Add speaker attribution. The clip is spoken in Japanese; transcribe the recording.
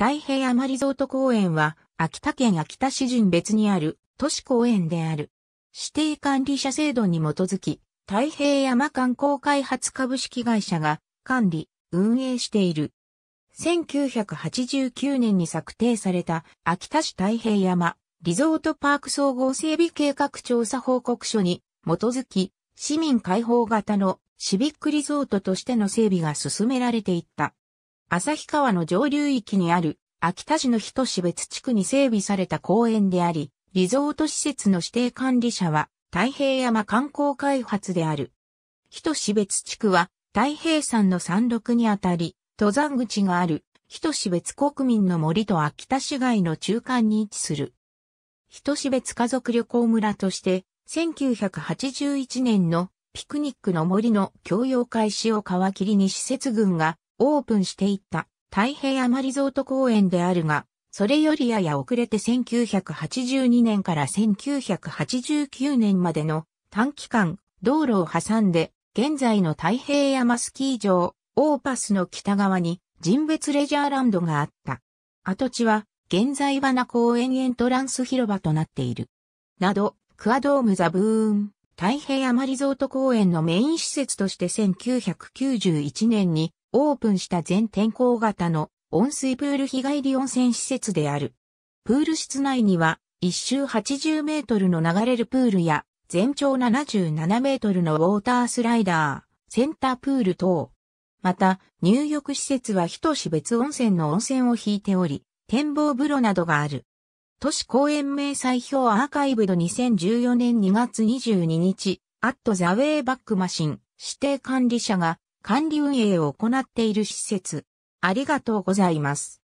Speaker 1: 太平山リゾート公園は、秋田県秋田市人別にある都市公園である。指定管理者制度に基づき、太平山観光開発株式会社が管理、運営している。1989年に策定された秋田市太平山リゾートパーク総合整備計画調査報告書に基づき、市民開放型のシビックリゾートとしての整備が進められていった。旭川の上流域にある秋田市の人市別地区に整備された公園であり、リゾート施設の指定管理者は太平山観光開発である。人市別地区は太平山の山麓にあたり、登山口がある人市別国民の森と秋田市街の中間に位置する。人市別家族旅行村として、1981年のピクニックの森の共用開始を皮切りに施設群がオープンしていった太平山リゾート公園であるが、それよりやや遅れて1982年から1989年までの短期間道路を挟んで現在の太平山スキー場オーパスの北側に人別レジャーランドがあった。跡地は現在花公園エントランス広場となっている。など、クアドームザブーン、太平山リゾート公園のメイン施設として1991年にオープンした全天候型の温水プール日帰り温泉施設である。プール室内には、一周80メートルの流れるプールや、全長77メートルのウォータースライダー、センタープール等。また、入浴施設は一市別温泉の温泉を引いており、展望風呂などがある。都市公園名祭表アーカイブド2014年2月22日、アットザウェイバックマシン指定管理者が管理運営を行っている施設。ありがとうござい
Speaker 2: ます。